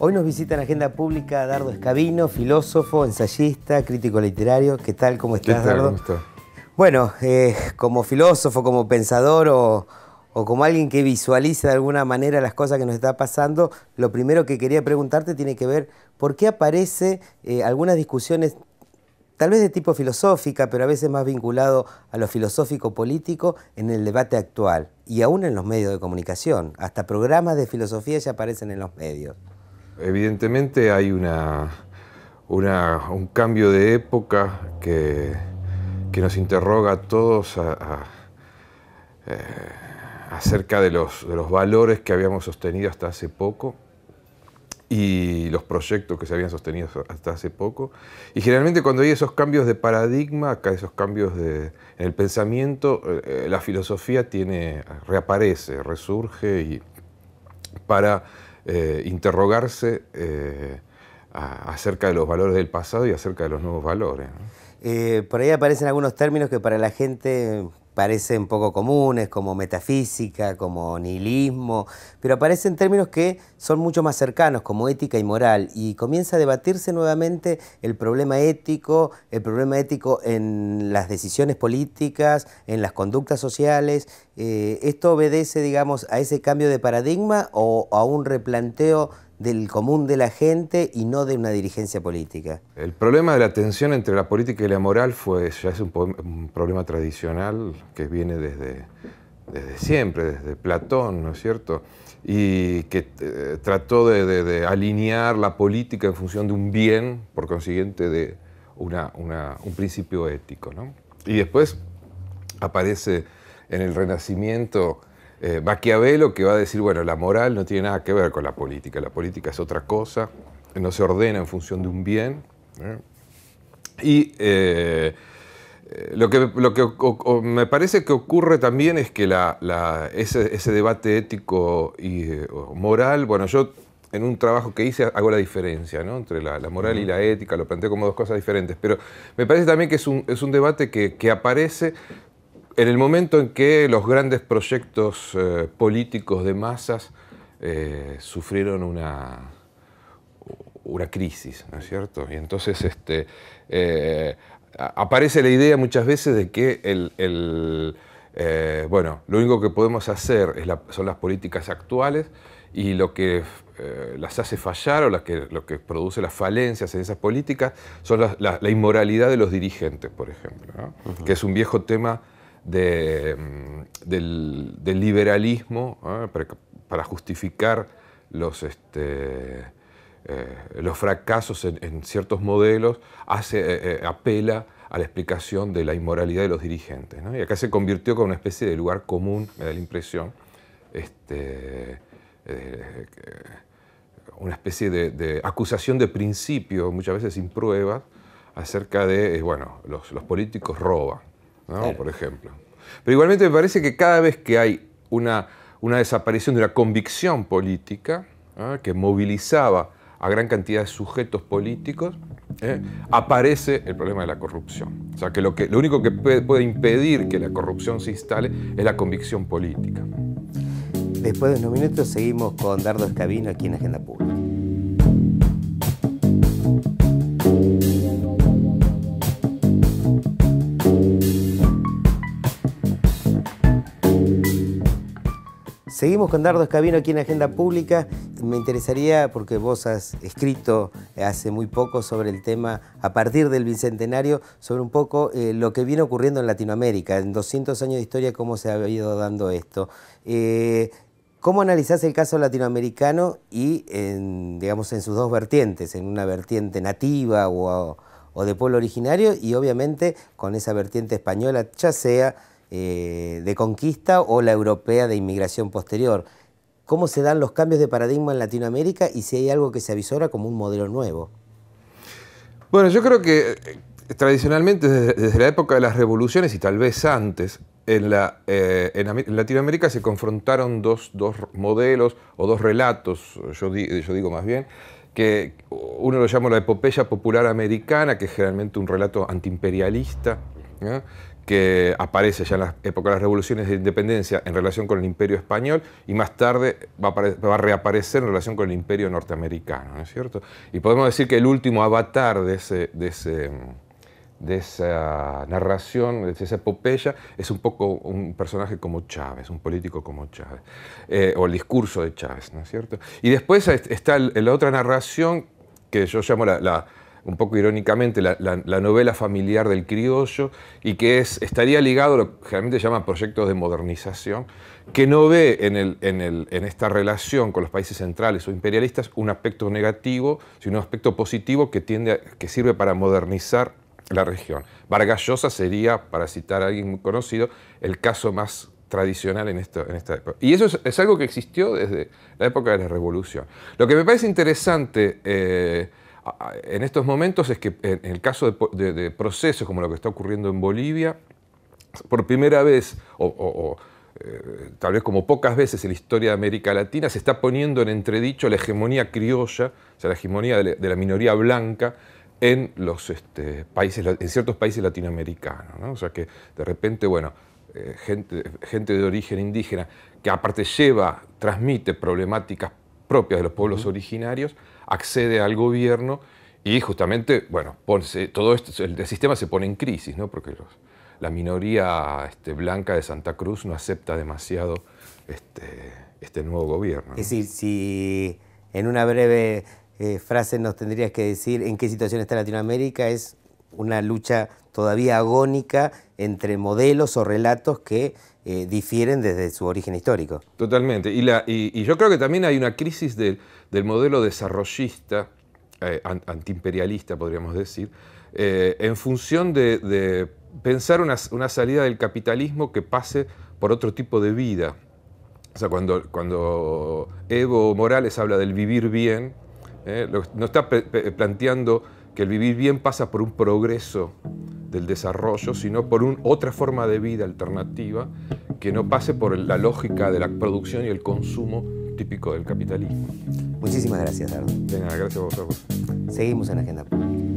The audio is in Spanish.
Hoy nos visita en Agenda Pública Dardo Escabino, filósofo, ensayista, crítico literario. ¿Qué tal? ¿Cómo estás, ¿Qué tal, Dardo? ¿Cómo Bueno, eh, como filósofo, como pensador o, como alguien que visualiza de alguna manera las cosas que nos está pasando, lo primero que quería preguntarte tiene que ver por qué aparece eh, algunas discusiones tal vez de tipo filosófica, pero a veces más vinculado a lo filosófico político en el debate actual y aún en los medios de comunicación. Hasta programas de filosofía ya aparecen en los medios. Evidentemente hay una, un cambio de época que, nos interroga a todos eh, acerca de los, valores que habíamos sostenido hasta hace poco y los proyectos que se habían sostenido hasta hace poco. Y generalmente cuando hay esos cambios de paradigma, esos cambios de, en el pensamiento, eh, eh, la filosofía tiene, reaparece, resurge y para eh, interrogarse eh, acerca de los valores del pasado y acerca de los nuevos valores. Eh, por ahí aparecen algunos términos que para la gente parecen poco comunes, como metafísica, como nihilismo, pero aparecen términos que son mucho más cercanos, como ética y moral, y comienza a debatirse nuevamente el problema ético, el problema ético en las decisiones políticas, en las conductas sociales. Eh, ¿Esto obedece, digamos, a ese cambio de paradigma o a un replanteo? del común de la gente y no de una dirigencia política. El problema de la tensión entre la política y la moral fue, ya es un, problema tradicional que viene desde, desde siempre, desde Platón, ¿no es cierto? Y que eh, trató de, alinear la política en función de un bien, por consiguiente de un principio ético, ¿no? Y después aparece en el Renacimiento eh, Maquiavelo que va a decir, bueno, la moral no tiene nada que ver con la política, la política es otra cosa, no se ordena en función de un bien. ¿eh? Y eh, lo que, lo que me parece que ocurre también es que la, ese, debate ético y eh, moral, bueno, yo en un trabajo que hice hago la diferencia ¿no? entre la, moral y la ética, lo planteo como dos cosas diferentes, pero me parece también que es un, debate que, que, aparece en el momento en que los grandes proyectos eh, políticos de masas eh, sufrieron una, una crisis, ¿no es cierto? Y entonces este, eh, aparece la idea muchas veces de que bueno, lo único que podemos hacer es son las políticas actuales y lo que las hace fallar o lo que produce las falencias en esas políticas son la, inmoralidad de los dirigentes, por ejemplo, que es un viejo tema Mm, del, liberalismo ¿eh? para, justificar los, este, eh, los fracasos en, ciertos modelos, hace, eh, apela a la explicación de la inmoralidad de los dirigentes. Y acá se convirtió como una especie de lugar común, me da la impresión, este, una especie de, acusación de principio, muchas veces sin pruebas, acerca de, bueno, los políticos roban. Por ejemplo. Pero igualmente me parece que cada vez que hay una, una desaparición de una convicción política ¿ah? que movilizaba a gran cantidad de sujetos políticos, ¿eh? aparece el problema de la corrupción. O sea, que lo, que, lo único que puede impedir que la corrupción se instale es la convicción política. Después de unos minutos seguimos con Dardo Escabino aquí en Agenda Pública. Seguimos con Dardo Escabino aquí en Agenda Pública. Me interesaría, porque vos has escrito hace muy poco sobre el tema, a partir del Bicentenario, sobre un poco eh, lo que viene ocurriendo en Latinoamérica, en 200 años de historia, cómo se ha ido dando esto. Eh, ¿Cómo analizás el caso latinoamericano y, en, digamos, en sus dos vertientes, en una vertiente nativa o de pueblo originario y obviamente con esa vertiente española, ya sea eh, de conquista o la europea de inmigración posterior. ¿Cómo se dan los cambios de paradigma en Latinoamérica y si hay algo que se avisora como un modelo nuevo? Bueno, yo creo que eh, tradicionalmente desde, la época de las revoluciones y tal vez antes, en, la, eh, Latinoamérica se confrontaron dos, modelos o dos relatos, yo, yo digo más bien, que uno lo llama la epopeya popular americana, que es generalmente un relato antiimperialista, que aparece ya en la época de las revoluciones de independencia en relación con el imperio español y más tarde va a, va reaparecer en relación con el imperio norteamericano, ¿no es cierto? Y podemos decir que el último avatar de, ese, de, ese, de esa narración, de esa epopeya, es un poco un personaje como Chávez, un político como Chávez, eh, o el discurso de Chávez, ¿no es cierto? Y después está la otra narración que yo llamo la, la un poco irónicamente, la, novela familiar del criollo y que es, estaría ligado a lo que generalmente llama proyectos de modernización, que no ve en, el, en, esta relación con los países centrales o imperialistas un aspecto negativo, sino un aspecto positivo que, tiende que sirve para modernizar la región. Vargas sería, para citar a alguien muy conocido, el caso más tradicional en, esto, en esta época. Y eso es, algo que existió desde la época de la Revolución. Lo que me parece interesante... Eh, en estos momentos es que en el caso de, procesos como lo que está ocurriendo en Bolivia, por primera vez, o, eh, tal vez como pocas veces en la historia de América Latina, se está poniendo en entredicho la hegemonía criolla, o sea, la hegemonía de la, minoría blanca en los este, países, en ciertos países latinoamericanos. O sea que de repente, bueno, eh, gente, de origen indígena que aparte lleva, transmite problemáticas propias de los pueblos originarios, accede al gobierno y justamente, bueno, todo esto, el, sistema se pone en crisis, ¿no? Porque los, la minoría este, blanca de Santa Cruz no acepta demasiado este, este nuevo gobierno. Es decir, si en una breve eh, frase nos tendrías que decir en qué situación está Latinoamérica, es una lucha todavía agónica entre modelos o relatos que eh, difieren desde su origen histórico. Totalmente. Y, la, y, yo creo que también hay una crisis del, modelo desarrollista, eh, antiimperialista podríamos decir, eh, en función de, pensar una, salida del capitalismo que pase por otro tipo de vida. O sea, cuando, cuando Evo Morales habla del vivir bien, no está planteando que el vivir bien pasa por un progreso del desarrollo, sino por otra forma de vida alternativa que no pase por la lógica de la producción y el consumo típico del capitalismo. Muchísimas gracias, Dardo. De gracias a vosotros. Seguimos en Agenda Pública.